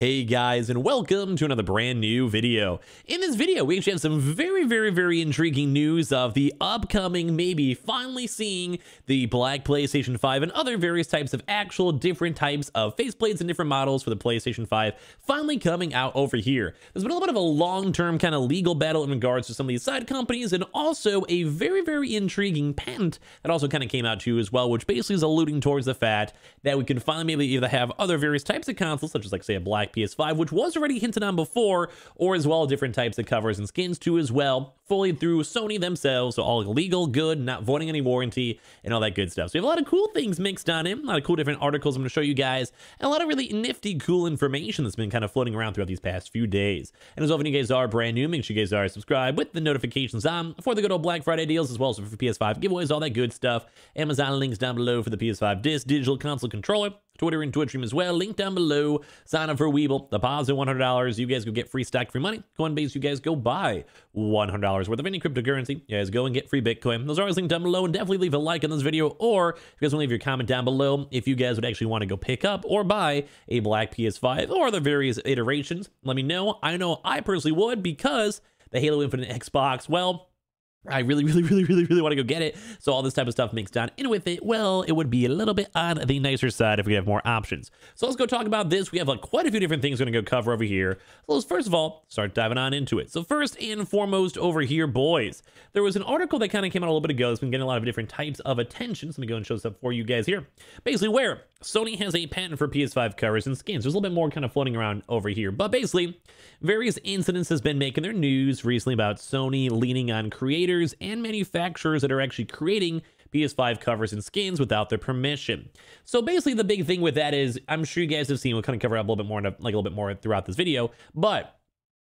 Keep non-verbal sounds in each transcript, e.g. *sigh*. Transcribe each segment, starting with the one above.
Hey guys, and welcome to another brand new video. In this video, we actually have some very, very, very intriguing news of the upcoming, maybe finally seeing the black PlayStation 5 and other various types of actual different types of faceplates and different models for the PlayStation 5 finally coming out over here. There's been a little bit of a long-term kind of legal battle in regards to some of these side companies and also a very, very intriguing patent that also kind of came out to you as well, which basically is alluding towards the fact that we can finally maybe either have other various types of consoles, such as like say a black Black PS5, which was already hinted on before, or as well different types of covers and skins too as well, fully through Sony themselves, so all legal, good, not voiding any warranty, and all that good stuff. So we have a lot of cool things mixed on in, a lot of cool different articles I'm going to show you guys, and a lot of really nifty, cool information that's been kind of floating around throughout these past few days. And as well, if you guys are brand new, make sure you guys are subscribed with the notifications on for the good old Black Friday deals, as well as for PS5 giveaways, all that good stuff. Amazon links down below for the PS5 disc, digital console controller, Twitter and Twitch stream as well. Link down below. Sign up for Weeble. Deposit $100. You guys go get free stack free money. Coinbase, you guys go buy $100 worth of any cryptocurrency. You guys go and get free Bitcoin. Those are always linked down below. And definitely leave a like on this video. Or if you guys want to leave your comment down below if you guys would actually want to go pick up or buy a black PS5 or the various iterations. Let me know. I know I personally would because the Halo Infinite Xbox, well, I *laughs* really, really, really, really, really want to go get it. So all this type of stuff mixed on in with it. Well, it would be a little bit on the nicer side if we have more options. So let's go talk about this. We have like quite a few different things we're going to go cover over here. So let's first of all start diving on into it. So first and foremost over here, boys, there was an article that kind of came out a little bit ago. It's been getting a lot of different types of attention. So let me go and show this up for you guys here. Basically where Sony has a patent for PS5 covers and skins. There's a little bit more kind of floating around over here. But basically, various incidents has been making their news recently about Sony leaning on creators and manufacturers that are actually creating PS5 covers and skins without their permission. So basically the big thing with that is, I'm sure you guys have seen, we'll kind of cover up a little bit more, like a little bit more throughout this video, but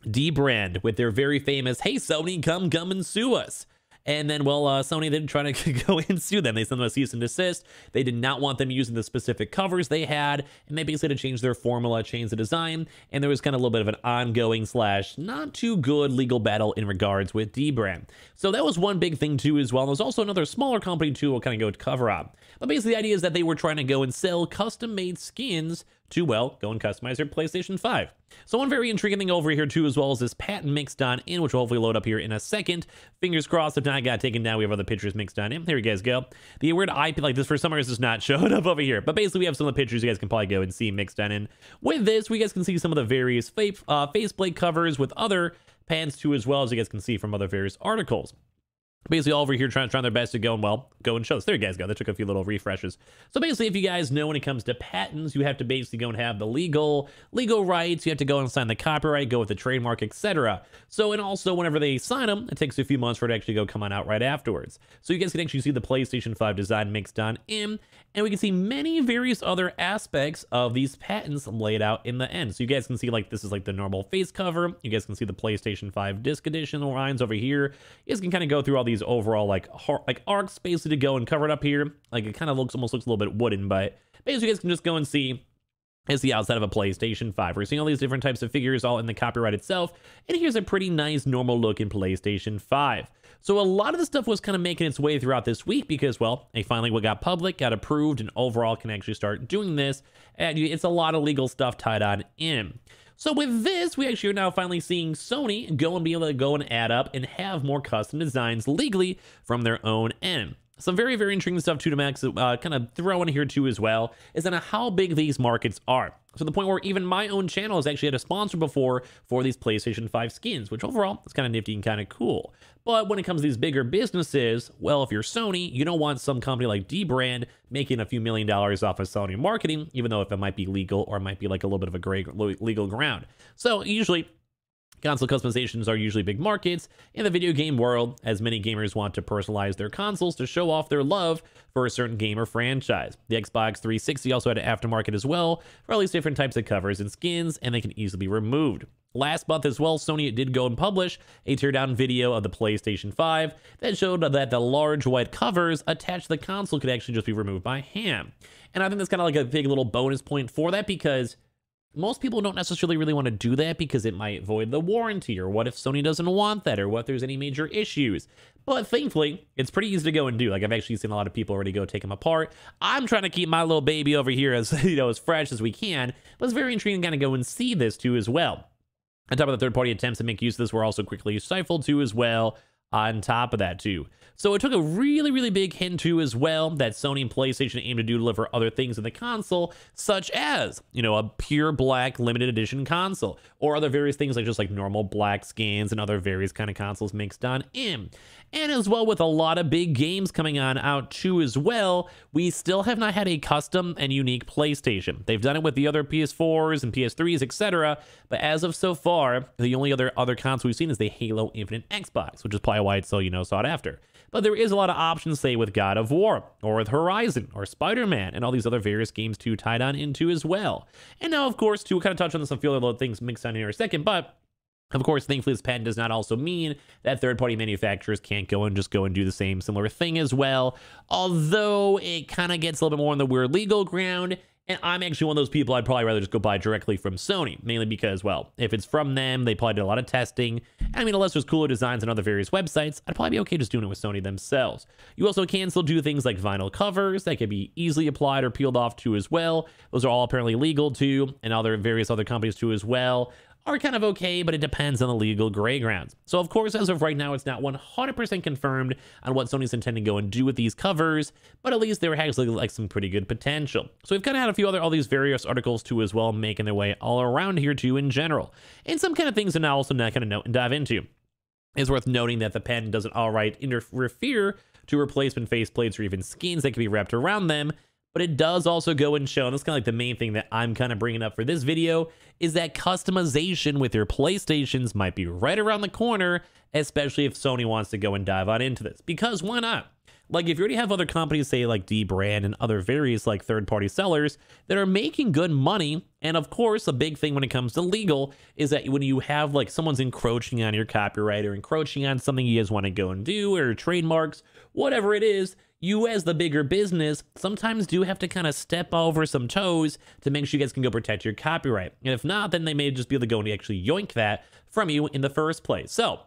Dbrand with their very famous, hey Sony, come come and sue us. And then, well, uh, Sony didn't try to *laughs* go and sue them. They sent them a cease and desist. They did not want them using the specific covers they had. And they basically had to change their formula, change the design. And there was kind of a little bit of an ongoing slash not too good legal battle in regards with Dbrand. So that was one big thing too as well. And there's also another smaller company too will kind of go cover up. But basically the idea is that they were trying to go and sell custom made skins to, well, go and customize your PlayStation 5. So one very intriguing thing over here too, as well as this patent mixed on in, which will hopefully load up here in a second. Fingers crossed, if not, I got taken down. We have other pictures mixed on in. There you guys go. The weird IP like this for some reason is not *laughs* showing up over here, but basically we have some of the pictures you guys can probably go and see mixed on in. With this, we guys can see some of the various fa uh, faceplate covers with other pans too, as well as you guys can see from other various articles basically all over here trying, trying their best to go and well go and show us there you guys go that took a few little refreshes so basically if you guys know when it comes to patents you have to basically go and have the legal legal rights you have to go and sign the copyright go with the trademark etc so and also whenever they sign them it takes a few months for it to actually go come on out right afterwards so you guys can actually see the playstation 5 design mixed on in and we can see many various other aspects of these patents laid out in the end so you guys can see like this is like the normal face cover you guys can see the playstation 5 disc edition lines over here you guys can kind of go through all these these overall like like arcs basically to go and cover it up here. Like it kind of looks almost looks a little bit wooden, but basically you guys can just go and see It's the outside of a PlayStation 5. We're seeing all these different types of figures all in the copyright itself, and here's a pretty nice normal looking PlayStation 5. So a lot of the stuff was kind of making its way throughout this week because, well, they finally got public, got approved, and overall can actually start doing this, and it's a lot of legal stuff tied on in. So with this, we actually are now finally seeing Sony go and be able to go and add up and have more custom designs legally from their own end. Some very, very intriguing stuff too to Max uh, kind of throw in here too as well is on how big these markets are. So the point where even my own channel has actually had a sponsor before for these PlayStation 5 skins, which overall is kind of nifty and kind of cool. But when it comes to these bigger businesses, well, if you're Sony, you don't want some company like Dbrand making a few million dollars off of Sony marketing, even though if it might be legal or it might be like a little bit of a gray legal ground. So usually Console customizations are usually big markets in the video game world, as many gamers want to personalize their consoles to show off their love for a certain game or franchise. The Xbox 360 also had an aftermarket as well for all these different types of covers and skins, and they can easily be removed. Last month as well, Sony did go and publish a teardown video of the PlayStation 5 that showed that the large white covers attached to the console could actually just be removed by hand. And I think that's kind of like a big little bonus point for that because most people don't necessarily really want to do that because it might void the warranty or what if Sony doesn't want that or what if there's any major issues. But thankfully, it's pretty easy to go and do. Like I've actually seen a lot of people already go take them apart. I'm trying to keep my little baby over here as *laughs* you know as fresh as we can. But it's very intriguing to kind of go and see this too as well. On top of the third party attempts to make use of this were also quickly stifled too as well on top of that too. So it took a really, really big hint too as well that Sony and PlayStation aim to do deliver other things in the console, such as, you know, a pure black limited edition console or other various things like just like normal black skins and other various kind of consoles mixed on in. And as well with a lot of big games coming on out too as well, we still have not had a custom and unique PlayStation. They've done it with the other PS4s and PS3s, etc. But as of so far, the only other other console we've seen is the Halo Infinite Xbox, which is probably why so, you know, sought after. But there is a lot of options, say, with God of War, or with Horizon, or Spider-Man, and all these other various games to tie on into as well. And now, of course, to kind of touch on this and feel a little things mixed on here a second, but of course, thankfully, this patent does not also mean that third party manufacturers can't go and just go and do the same similar thing as well. Although it kind of gets a little bit more on the weird legal ground. And I'm actually one of those people I'd probably rather just go buy directly from Sony, mainly because, well, if it's from them, they probably did a lot of testing. I mean, unless there's cooler designs on other various websites, I'd probably be okay just doing it with Sony themselves. You also can still do things like vinyl covers that can be easily applied or peeled off too as well. Those are all apparently legal too, and other various other companies too as well are kind of okay, but it depends on the legal gray grounds. So of course, as of right now, it's not 100% confirmed on what Sony's intending to go and do with these covers, but at least they were actually like some pretty good potential. So we've kind of had a few other, all these various articles too as well, making their way all around here too in general. And some kind of things that now also not kind of note and dive into. It's worth noting that the patent doesn't all right interfere to replacement faceplates or even skins that can be wrapped around them, but it does also go and show, and that's kind of like the main thing that I'm kind of bringing up for this video, is that customization with your PlayStations might be right around the corner, especially if Sony wants to go and dive on into this, because why not? Like if you already have other companies, say like Dbrand and other various like third-party sellers that are making good money, and of course a big thing when it comes to legal is that when you have like someone's encroaching on your copyright or encroaching on something you guys want to go and do or trademarks, whatever it is, you as the bigger business sometimes do have to kind of step over some toes to make sure you guys can go protect your copyright. And if not, then they may just be able to go and actually yoink that from you in the first place. So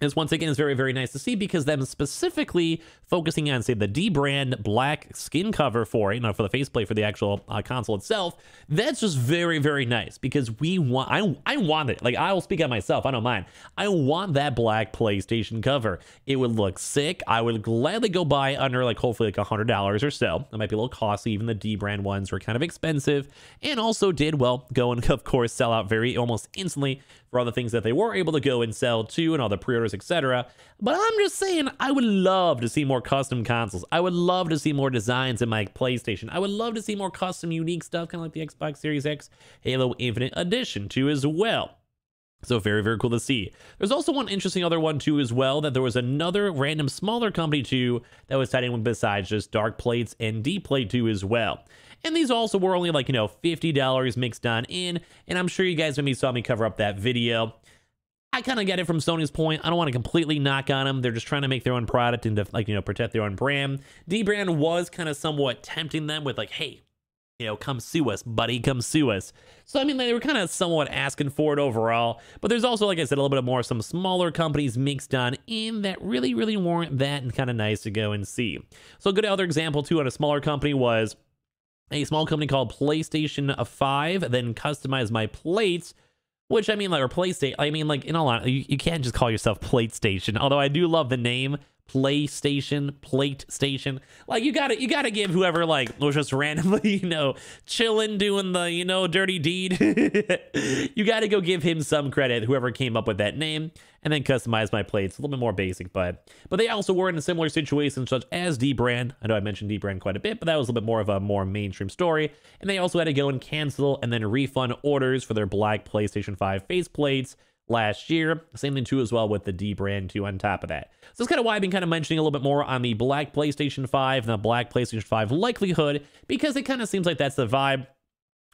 is once again is very very nice to see because them specifically focusing on say the D brand black skin cover for you know for the faceplate for the actual uh, console itself that's just very very nice because we want I I want it like I will speak on myself I don't mind I want that black PlayStation cover it would look sick I would gladly go buy under like hopefully like a hundred dollars or so it might be a little costly even the D brand ones were kind of expensive and also did well go and *laughs* of course sell out very almost instantly for all the things that they were able to go and sell to and all the pre-orders servers, etc. But I'm just saying, I would love to see more custom consoles. I would love to see more designs in my PlayStation. I would love to see more custom, unique stuff, kind of like the Xbox Series X Halo Infinite Edition too, as well. So very, very cool to see. There's also one interesting other one too as well that there was another random smaller company too that was tied in with besides just Dark Plates and D Plate too as well. And these also were only like, you know, $50 mixed on in. And I'm sure you guys maybe saw me cover up that video I kind of get it from Sony's point. I don't want to completely knock on them. They're just trying to make their own product and like, you know, protect their own brand. D brand was kind of somewhat tempting them with like, hey, you know, come sue us, buddy, come sue us. So, I mean, they were kind of somewhat asking for it overall, but there's also, like I said, a little bit more some smaller companies mixed on in that really, really weren't that and kind of nice to go and see. So, a good other example, too, on a smaller company was a small company called PlayStation 5, then customized my plates which I mean, like, or PlayStation. I mean, like, in a lot, you, you can't just call yourself PlayStation. Although I do love the name. PlayStation, plate station. Like you gotta you gotta give whoever like was just randomly, *laughs* you know, chilling doing the, you know, dirty deed. *laughs* you gotta go give him some credit, whoever came up with that name, and then customize my plates. A little bit more basic, but but they also were in a similar situation such as D brand. I know I mentioned D brand quite a bit, but that was a little bit more of a more mainstream story. And they also had to go and cancel and then refund orders for their black PlayStation 5 faceplates last year. Same thing too as well with the D brand too on top of that. So that's kind of why I've been kind of mentioning a little bit more on the black PlayStation 5 and the black PlayStation 5 likelihood because it kind of seems like that's the vibe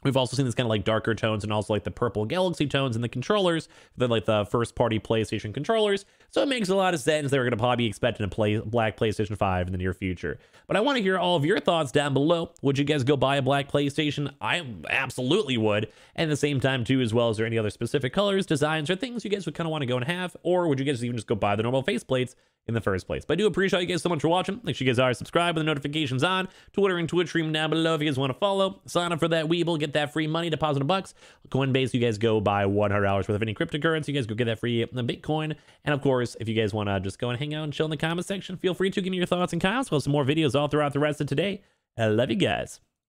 We've also seen this kind of like darker tones and also like the purple galaxy tones in the controllers, the like the first party PlayStation controllers. So it makes a lot of sense they were going to probably be expecting a play black PlayStation 5 in the near future. But I want to hear all of your thoughts down below. Would you guys go buy a black PlayStation? I absolutely would. And at the same time too, as well, is there any other specific colors, designs, or things you guys would kind of want to go and have? Or would you guys even just go buy the normal faceplates in the first place. But I do appreciate you guys so much for watching. Make sure you guys are subscribed with the notifications on. Twitter and Twitch stream down below if you guys want to follow. Sign up for that Weeble, get that free money, deposit a bucks. Coinbase, you guys go buy $100 worth of any cryptocurrency. You guys go get that free uh, Bitcoin. And of course, if you guys want to just go and hang out and chill in the comment section, feel free to give me your thoughts and comments. We'll have some more videos all throughout the rest of today. I love you guys.